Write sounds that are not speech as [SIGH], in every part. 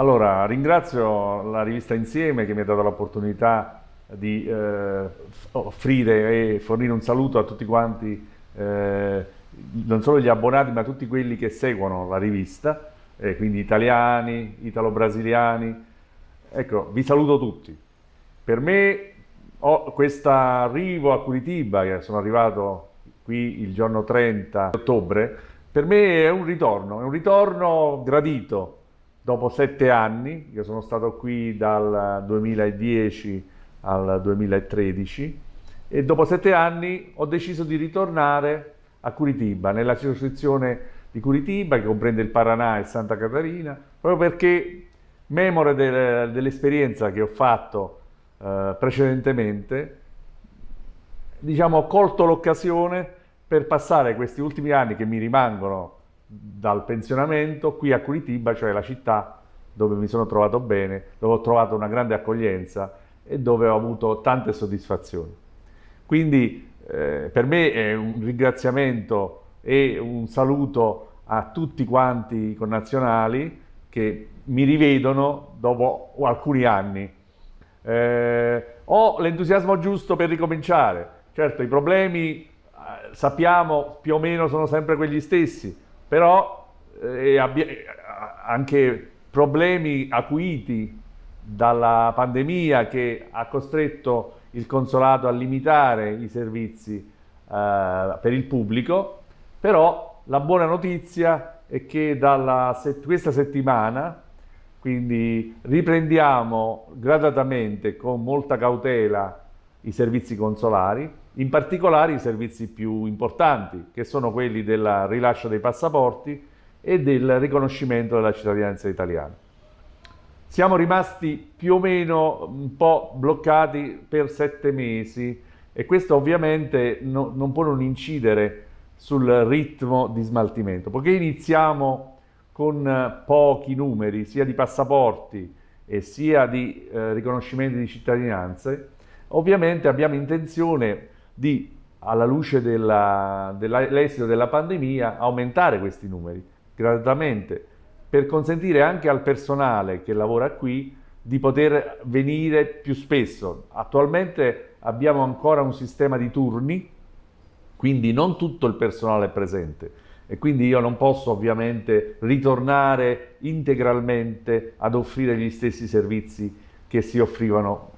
Allora, ringrazio la rivista Insieme che mi ha dato l'opportunità di eh, offrire e fornire un saluto a tutti quanti, eh, non solo gli abbonati, ma tutti quelli che seguono la rivista, eh, quindi italiani, italo-brasiliani. Ecco, vi saluto tutti. Per me ho questo arrivo a Curitiba, che sono arrivato qui il giorno 30 ottobre, per me è un ritorno, è un ritorno gradito dopo sette anni, io sono stato qui dal 2010 al 2013 e dopo sette anni ho deciso di ritornare a Curitiba, nella circoscrizione di Curitiba che comprende il Paranà e Santa Catarina, proprio perché memore del, dell'esperienza che ho fatto eh, precedentemente, diciamo ho colto l'occasione per passare questi ultimi anni che mi rimangono dal pensionamento qui a Curitiba, cioè la città dove mi sono trovato bene, dove ho trovato una grande accoglienza e dove ho avuto tante soddisfazioni. Quindi eh, per me è un ringraziamento e un saluto a tutti quanti i connazionali che mi rivedono dopo alcuni anni. Eh, ho l'entusiasmo giusto per ricominciare. Certo, i problemi eh, sappiamo più o meno sono sempre quegli stessi, però eh, eh anche problemi acuiti dalla pandemia che ha costretto il consolato a limitare i servizi eh, per il pubblico, però la buona notizia è che dalla set questa settimana, quindi riprendiamo gradatamente con molta cautela i servizi consolari, in particolare i servizi più importanti, che sono quelli del rilascio dei passaporti e del riconoscimento della cittadinanza italiana. Siamo rimasti più o meno un po' bloccati per sette mesi e questo ovviamente no, non può non incidere sul ritmo di smaltimento, poiché iniziamo con eh, pochi numeri sia di passaporti e sia di eh, riconoscimenti di cittadinanze, ovviamente abbiamo intenzione di, alla luce dell'esito della, della pandemia, aumentare questi numeri gradatamente per consentire anche al personale che lavora qui di poter venire più spesso. Attualmente abbiamo ancora un sistema di turni, quindi non tutto il personale è presente e quindi io non posso ovviamente ritornare integralmente ad offrire gli stessi servizi che si offrivano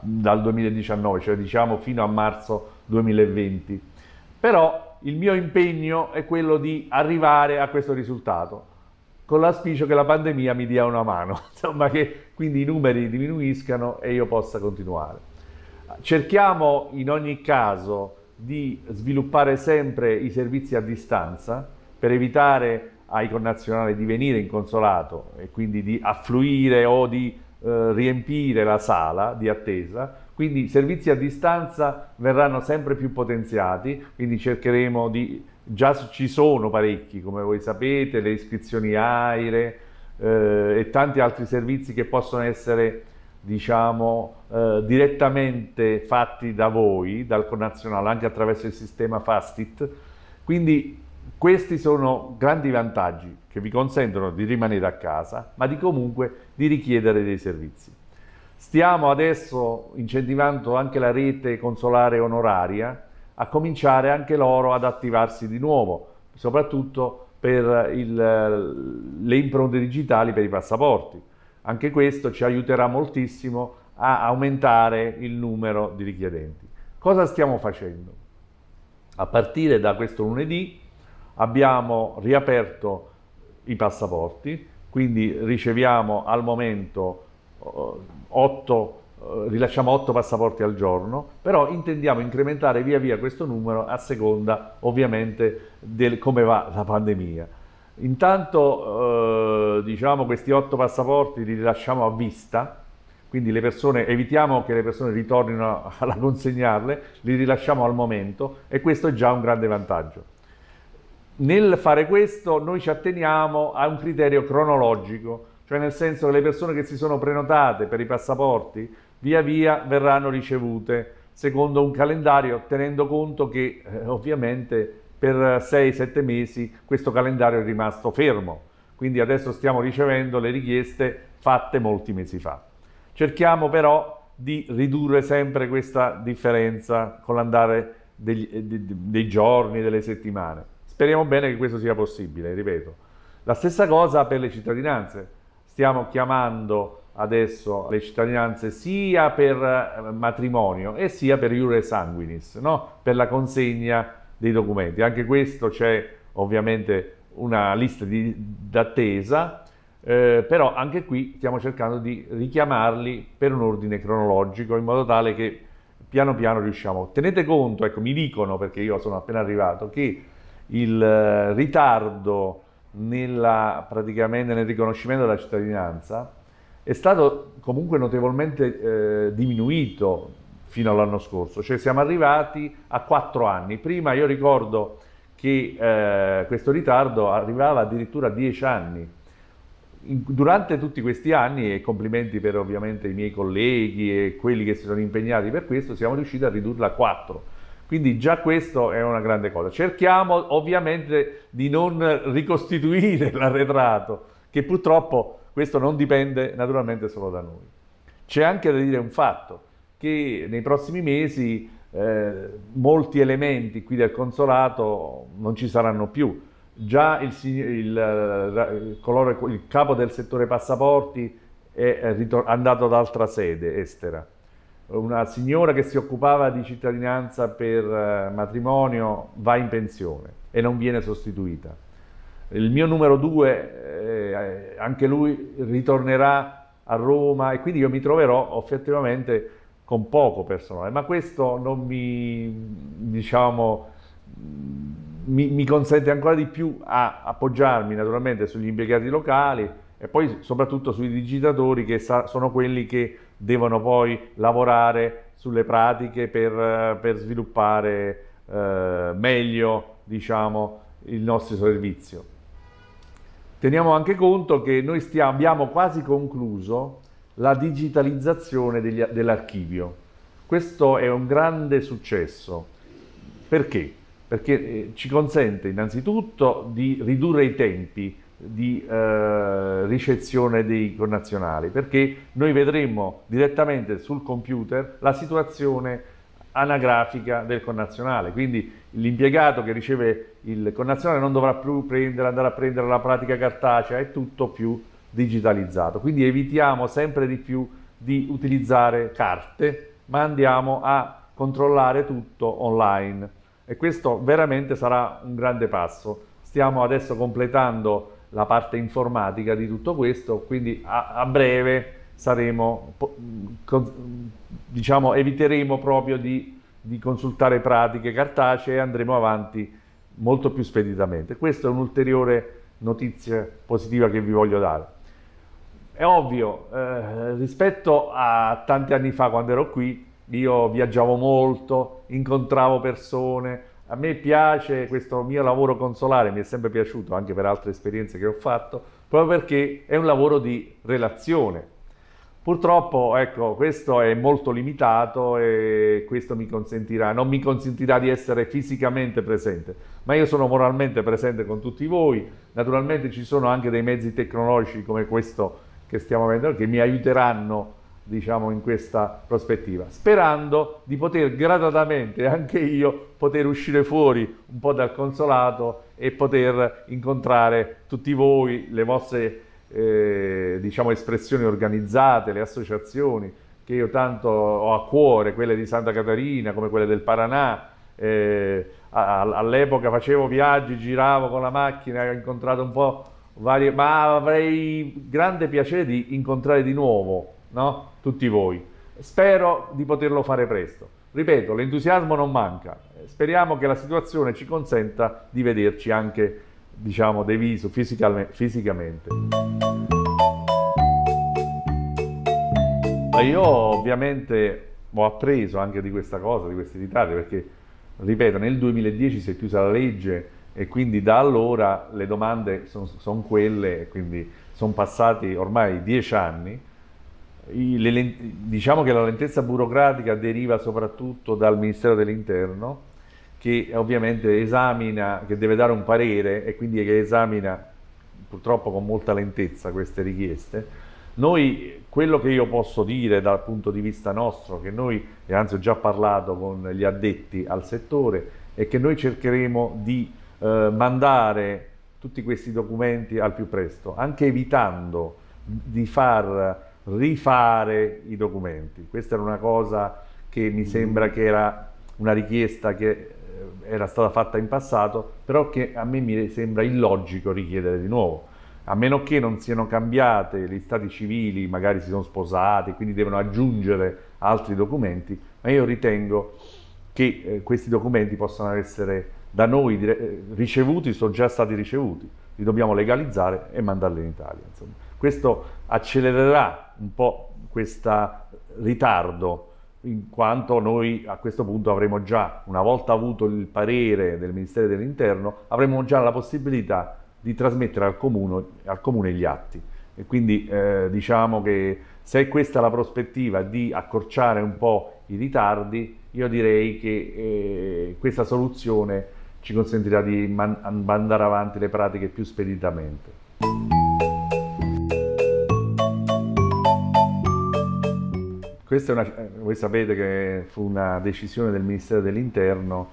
dal 2019, cioè diciamo fino a marzo 2020. Però il mio impegno è quello di arrivare a questo risultato, con l'aspicio che la pandemia mi dia una mano, [LAUGHS] insomma che quindi i numeri diminuiscano e io possa continuare. Cerchiamo in ogni caso di sviluppare sempre i servizi a distanza per evitare ai connazionali di venire in consolato e quindi di affluire o di eh, riempire la sala di attesa, quindi i servizi a distanza verranno sempre più potenziati, quindi cercheremo di... già ci sono parecchi, come voi sapete, le iscrizioni aeree eh, e tanti altri servizi che possono essere diciamo, eh, direttamente fatti da voi, dal connazionale, anche attraverso il sistema Fastit. Quindi questi sono grandi vantaggi che vi consentono di rimanere a casa, ma di comunque di richiedere dei servizi. Stiamo adesso incentivando anche la rete consolare onoraria a cominciare anche loro ad attivarsi di nuovo, soprattutto per il, le impronte digitali per i passaporti. Anche questo ci aiuterà moltissimo a aumentare il numero di richiedenti. Cosa stiamo facendo? A partire da questo lunedì abbiamo riaperto i passaporti, quindi riceviamo al momento 8, eh, eh, rilasciamo 8 passaporti al giorno, però intendiamo incrementare via via questo numero a seconda ovviamente del come va la pandemia. Intanto eh, diciamo questi 8 passaporti li rilasciamo a vista, quindi persone, evitiamo che le persone ritornino a [LAUGHS] consegnarle, li rilasciamo al momento e questo è già un grande vantaggio nel fare questo noi ci atteniamo a un criterio cronologico, cioè nel senso che le persone che si sono prenotate per i passaporti via via verranno ricevute secondo un calendario tenendo conto che eh, ovviamente per 6-7 mesi questo calendario è rimasto fermo, quindi adesso stiamo ricevendo le richieste fatte molti mesi fa. Cerchiamo però di ridurre sempre questa differenza con l'andare eh, dei giorni, delle settimane. Speriamo bene che questo sia possibile, ripeto. La stessa cosa per le cittadinanze. Stiamo chiamando adesso le cittadinanze sia per eh, matrimonio e sia per iure sanguinis, no? per la consegna dei documenti. Anche questo c'è ovviamente una lista d'attesa, eh, però anche qui stiamo cercando di richiamarli per un ordine cronologico in modo tale che piano piano riusciamo. Tenete conto, ecco mi dicono perché io sono appena arrivato, che il eh, ritardo nella, praticamente nel riconoscimento della cittadinanza è stato comunque notevolmente eh, diminuito fino all'anno scorso, cioè siamo arrivati a quattro anni. Prima io ricordo che eh, questo ritardo arrivava addirittura a dieci anni. In, durante tutti questi anni, e complimenti per ovviamente i miei colleghi e quelli che si sono impegnati per questo, siamo riusciti a ridurla a quattro quindi già questo è una grande cosa. Cerchiamo ovviamente di non ricostituire [LAUGHS] l'arretrato, che purtroppo questo non dipende naturalmente solo da noi. C'è anche da dire un fatto, che nei prossimi mesi eh, molti elementi qui del consolato non ci saranno più. Già il, il, il, eh, eh, il capo del settore passaporti è, è eh, andato ad altra sede estera una signora che si occupava di cittadinanza per eh, matrimonio va in pensione e non viene sostituita. Il mio numero due, eh, anche lui ritornerà a Roma e quindi io mi troverò effettivamente con poco personale, ma questo non mi, diciamo, mi, mi consente ancora di più a appoggiarmi naturalmente sugli impiegati locali e poi soprattutto sui digitatori che sa, sono quelli che devono poi lavorare sulle pratiche per, per sviluppare eh, meglio diciamo, il nostro servizio. Teniamo anche conto che noi stiamo, abbiamo quasi concluso la digitalizzazione dell'archivio. Questo è un grande successo. Perché? Perché eh, ci consente innanzitutto di ridurre i tempi di eh, ricezione dei connazionali, perché noi vedremo direttamente sul computer la situazione anagrafica del connazionale, quindi l'impiegato che riceve il connazionale non dovrà più prendere, andare a prendere la pratica cartacea, è tutto più digitalizzato, quindi evitiamo sempre di più di utilizzare carte, ma andiamo a controllare tutto online e questo veramente sarà un grande passo. Stiamo adesso completando la parte informatica di tutto questo, quindi a, a breve saremo, diciamo, eviteremo proprio di, di consultare pratiche cartacee e andremo avanti molto più speditamente. Questa è un'ulteriore notizia positiva che vi voglio dare. È ovvio, eh, rispetto a tanti anni fa quando ero qui, io viaggiavo molto, incontravo persone, a me piace questo mio lavoro consolare, mi è sempre piaciuto anche per altre esperienze che ho fatto, proprio perché è un lavoro di relazione. Purtroppo, ecco, questo è molto limitato e questo mi consentirà, non mi consentirà di essere fisicamente presente, ma io sono moralmente presente con tutti voi. Naturalmente ci sono anche dei mezzi tecnologici come questo che stiamo avendo che mi aiuteranno a diciamo, in questa prospettiva, sperando di poter gradatamente anche io poter uscire fuori un po' dal consolato e poter incontrare tutti voi, le vostre eh, diciamo, espressioni organizzate, le associazioni che io tanto ho a cuore, quelle di Santa Caterina, come quelle del Paranà, eh, all'epoca facevo viaggi, giravo con la macchina, ho incontrato un po' varie, ma avrei grande piacere di incontrare di nuovo no? tutti voi. Spero di poterlo fare presto. Ripeto, l'entusiasmo non manca. Speriamo che la situazione ci consenta di vederci anche, diciamo, dei viso, fisicamente. Io ovviamente ho appreso anche di questa cosa, di questi ritardi, perché, ripeto, nel 2010 si è chiusa la legge e quindi da allora le domande sono son quelle, quindi sono passati ormai dieci anni le, diciamo che la lentezza burocratica deriva soprattutto dal Ministero dell'Interno che ovviamente esamina, che deve dare un parere e quindi che esamina purtroppo con molta lentezza queste richieste. Noi, quello che io posso dire dal punto di vista nostro, che noi, e anzi ho già parlato con gli addetti al settore, è che noi cercheremo di eh, mandare tutti questi documenti al più presto, anche evitando di far rifare i documenti. Questa era una cosa che mi sembra che era una richiesta che eh, era stata fatta in passato, però che a me mi sembra illogico richiedere di nuovo. A meno che non siano cambiate, gli stati civili magari si sono sposati, quindi devono aggiungere altri documenti, ma io ritengo che eh, questi documenti possano essere da noi eh, ricevuti, sono già stati ricevuti, li dobbiamo legalizzare e mandarli in Italia. Insomma. Questo accelererà un po' questo ritardo in quanto noi a questo punto avremo già, una volta avuto il parere del Ministero dell'Interno, avremo già la possibilità di trasmettere al comune, al comune gli atti. E quindi eh, diciamo che se è questa la prospettiva di accorciare un po' i ritardi, io direi che eh, questa soluzione ci consentirà di mandare avanti le pratiche più speditamente. Questa è una, eh, voi sapete che fu una decisione del Ministero dell'Interno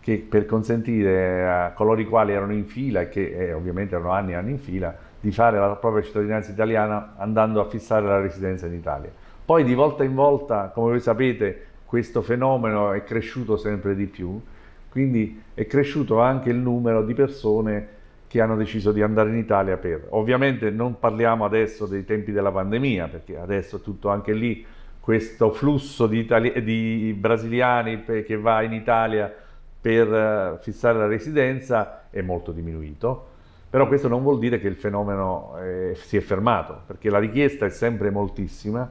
che per consentire a coloro i quali erano in fila, e che eh, ovviamente erano anni e anni in fila, di fare la propria cittadinanza italiana andando a fissare la residenza in Italia. Poi di volta in volta, come voi sapete, questo fenomeno è cresciuto sempre di più, quindi è cresciuto anche il numero di persone che hanno deciso di andare in Italia per... Ovviamente non parliamo adesso dei tempi della pandemia, perché adesso tutto anche lì questo flusso di, itali- di brasiliani pe- che va in Italia per eh, fissare la residenza è molto diminuito, però questo non vuol dire che il fenomeno eh, si è fermato, perché la richiesta è sempre moltissima,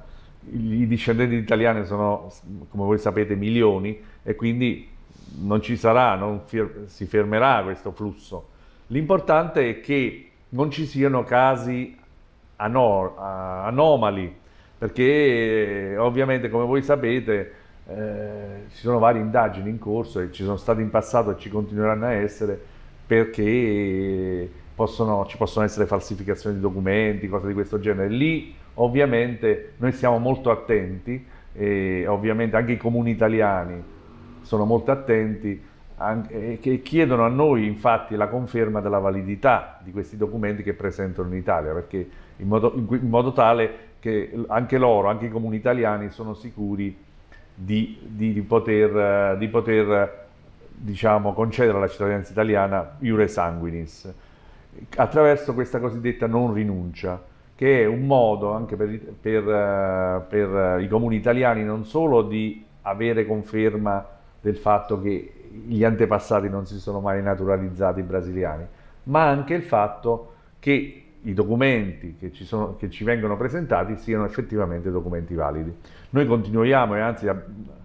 i discendenti italiani sono, come voi sapete, milioni e quindi non ci sarà, non fir- si fermerà questo flusso. L'importante è che non ci siano casi anor- anomali perché eh, ovviamente come voi sapete eh, ci sono varie indagini in corso e ci sono state in passato e ci continueranno a essere perché possono, ci possono essere falsificazioni di documenti, cose di questo genere. Lì ovviamente noi siamo molto attenti e ovviamente anche i comuni italiani sono molto attenti anche, e chiedono a noi infatti la conferma della validità di questi documenti che presentano in Italia perché in modo, in modo tale che anche loro, anche i comuni italiani sono sicuri di, di, di poter, eh, di poter diciamo, concedere alla cittadinanza italiana iure sanguinis attraverso questa cosiddetta non rinuncia, che è un modo anche per, per, eh, per, eh, i comuni italiani non solo di avere conferma del fatto che gli antepassati non si sono mai naturalizzati brasiliani, ma anche il fatto che i documenti che ci, sono, che ci, vengono presentati siano effettivamente documenti validi. Noi continuiamo e anzi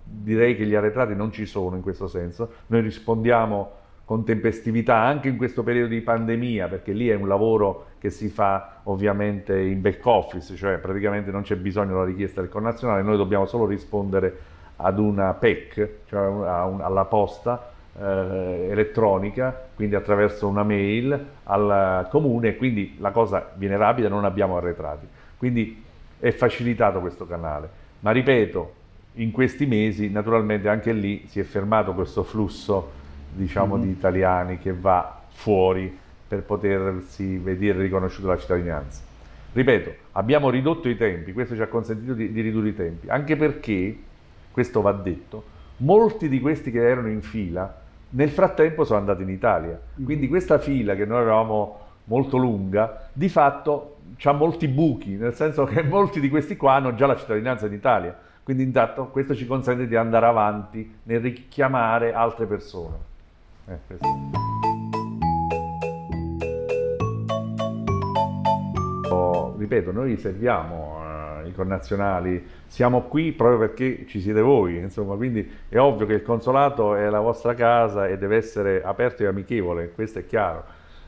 direi che gli arretrati non ci sono in questo senso, noi rispondiamo con tempestività anche in questo periodo di pandemia perché lì è un lavoro che si fa ovviamente in back office, cioè praticamente non c'è bisogno della richiesta del connazionale, noi dobbiamo solo rispondere ad una PEC, cioè alla posta eh, elettronica, quindi attraverso una mail al comune, quindi la cosa viene rapida, non abbiamo arretrati. Quindi è facilitato questo canale. Ma ripeto, in questi mesi naturalmente anche lì si è fermato questo flusso diciamo, mm -hmm. di mm-hmm. italiani che va fuori per potersi vedere riconosciuta la cittadinanza. Ripeto, abbiamo ridotto i tempi, questo ci ha consentito di, di ridurre i tempi, anche perché, questo va detto, molti di questi che erano in fila nel frattempo sono andati in Italia, mm. quindi questa fila che noi avevamo molto lunga, di fatto ha molti buchi, nel senso che [LAUGHS] molti di questi qua hanno già la cittadinanza in Italia, quindi intanto questo ci consente di andare avanti nel richiamare altre persone. Eh, oh, ripeto, noi serviamo eh, internazionali, connazionali, siamo qui proprio perché ci siete voi, insomma, quindi è ovvio che il consolato è la vostra casa e deve essere aperto e amichevole, questo è chiaro.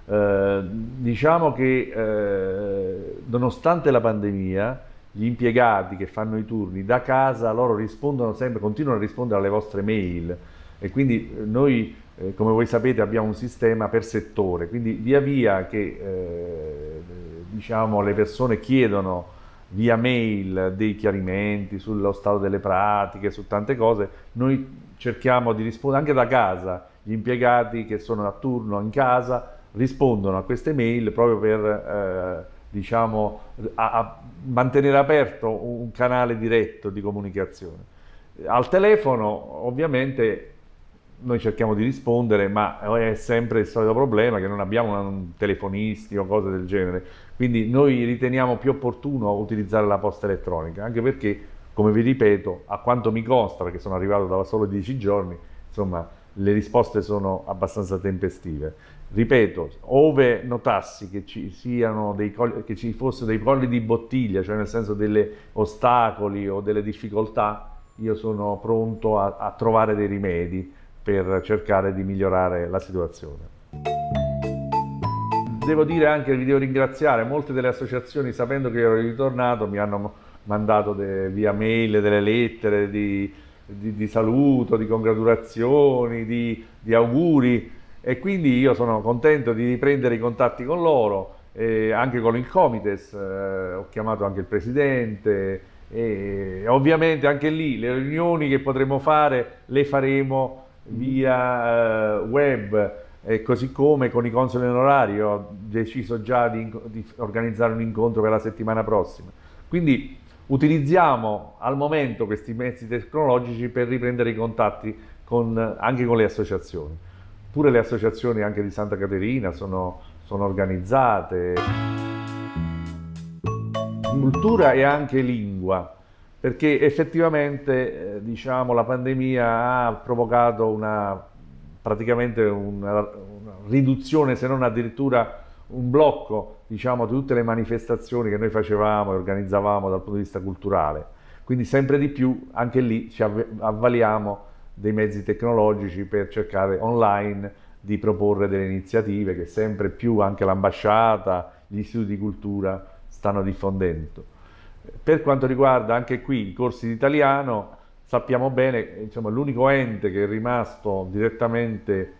Eh, diciamo che eh, nonostante la pandemia, gli impiegati che fanno i turni da casa loro rispondono sempre, continuano a rispondere alle vostre mail e quindi eh, noi eh, come voi sapete abbiamo un sistema per settore, quindi via via che eh, diciamo, le persone chiedono via mail dei chiarimenti sullo stato delle pratiche, su tante cose, noi cerchiamo di rispondere anche da casa, gli impiegati che sono a turno in casa rispondono a queste mail proprio per eh, diciamo, a, a mantenere aperto un canale diretto di comunicazione. Al telefono ovviamente noi cerchiamo di rispondere, ma è sempre il solito problema che non abbiamo un telefonisti o cose del genere. Quindi noi riteniamo più opportuno utilizzare la posta elettronica, anche perché, come vi ripeto, a quanto mi costa, perché sono arrivato da solo 10 giorni, insomma, le risposte sono abbastanza tempestive. Ripeto, ove notassi che ci, siano dei colli, che ci fossero dei colli di bottiglia, cioè nel senso degli ostacoli o delle difficoltà, io sono pronto a, a trovare dei rimedi per cercare di migliorare la situazione. Devo dire anche, vi devo ringraziare, molte delle associazioni sapendo che ero ritornato mi hanno mandato de, via mail delle lettere di, di, di saluto, di congratulazioni, di, di, auguri e quindi io sono contento di riprendere i contatti con loro, eh, anche con il Comites, eh, ho chiamato anche il Presidente, e ovviamente anche lì le riunioni che potremo fare le faremo via eh, web e così come con i consoli onorari ho deciso già di, di organizzare un incontro per la settimana prossima. Quindi utilizziamo al momento questi mezzi tecnologici per riprendere i contatti con, anche con le associazioni. Pure le associazioni anche di Santa Caterina sono, sono organizzate. Cultura e anche lingua perché effettivamente eh, diciamo, la pandemia ha provocato una, praticamente una, una, riduzione, se non addirittura un blocco diciamo, di tutte le manifestazioni che noi facevamo e organizzavamo dal punto di vista culturale. Quindi sempre di più anche lì ci av avvaliamo dei mezzi tecnologici per cercare online di proporre delle iniziative che sempre più anche l'ambasciata, gli istituti di cultura stanno diffondendo. Per quanto riguarda anche qui i corsi di italiano, sappiamo bene, che l'unico ente che è rimasto direttamente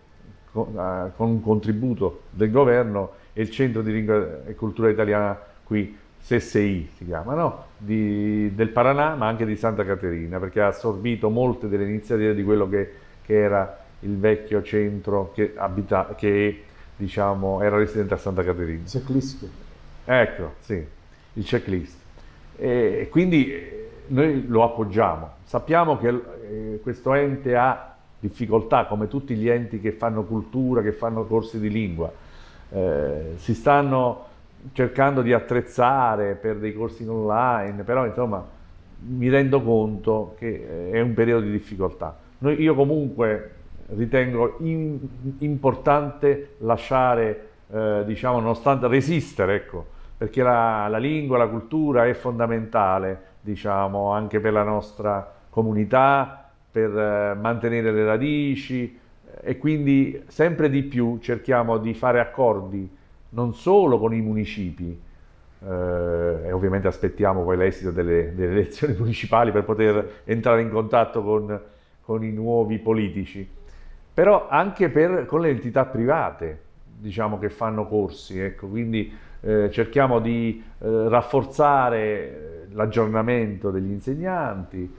con, uh, eh, con, un contributo del governo è il Centro di Lingua e Cultura Italiana qui, SSI si chiama, no? di, del Paranà ma anche di Santa Caterina, perché ha assorbito molte delle iniziative di quello che, che era il vecchio centro che, abita, che diciamo, era residente a Santa Caterina. Checklist. Ecco, sì, il checklist. E quindi eh, noi lo appoggiamo. Sappiamo che eh, questo ente ha difficoltà, come tutti gli enti che fanno cultura, che fanno corsi di lingua. Eh, si stanno cercando di attrezzare per dei corsi online, però insomma mi rendo conto che eh, è un periodo di difficoltà. Noi, io comunque ritengo in, importante lasciare, eh, diciamo, nonostante resistere, ecco, perché la, la lingua, la cultura è fondamentale, diciamo, anche per la nostra comunità, per eh, mantenere le radici eh, e quindi sempre di più cerchiamo di fare accordi non solo con i municipi, eh, e ovviamente aspettiamo poi l'esito delle, delle, elezioni [LAUGHS] municipali per poter entrare in contatto con, con i nuovi politici, però anche per, con le entità private, diciamo, che fanno corsi, ecco, quindi eh, cerchiamo di eh, rafforzare eh, l'aggiornamento degli insegnanti,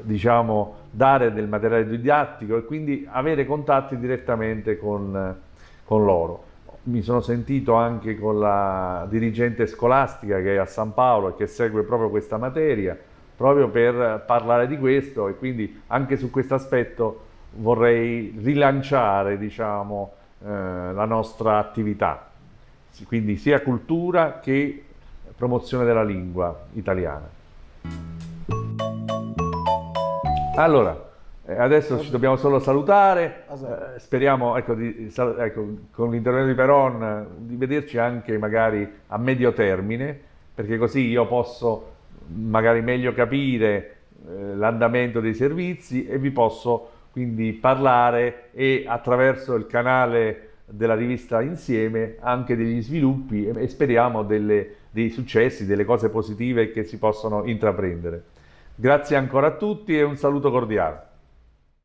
diciamo, dare del materiale didattico e quindi avere contatti direttamente con, eh, con loro. Mi sono sentito anche con la dirigente scolastica che è a San Paolo e che segue proprio questa materia, proprio per parlare di questo e quindi anche su questo aspetto vorrei rilanciare diciamo, eh, la nostra attività quindi sia cultura che promozione della lingua italiana. Allora, eh, adesso ci dobbiamo solo salutare, ah, eh, speriamo ecco, di, ecco, con l'intervento di Peron eh, di vederci anche magari a medio termine, perché così io posso mm, magari meglio capire eh, l'andamento dei servizi e vi posso quindi parlare e attraverso il canale della rivista insieme anche degli sviluppi e speriamo delle, dei successi, delle cose positive che si possono intraprendere. Grazie ancora a tutti e un saluto cordiale.